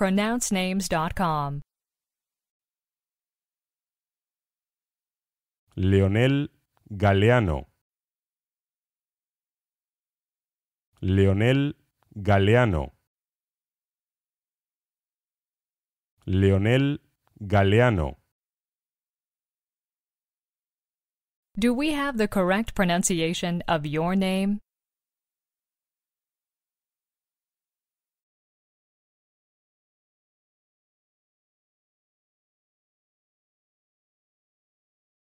pronouncenames.com. Leonel Galeano. Leonel Galeano. Leonel Galeano. Do we have the correct pronunciation of your name?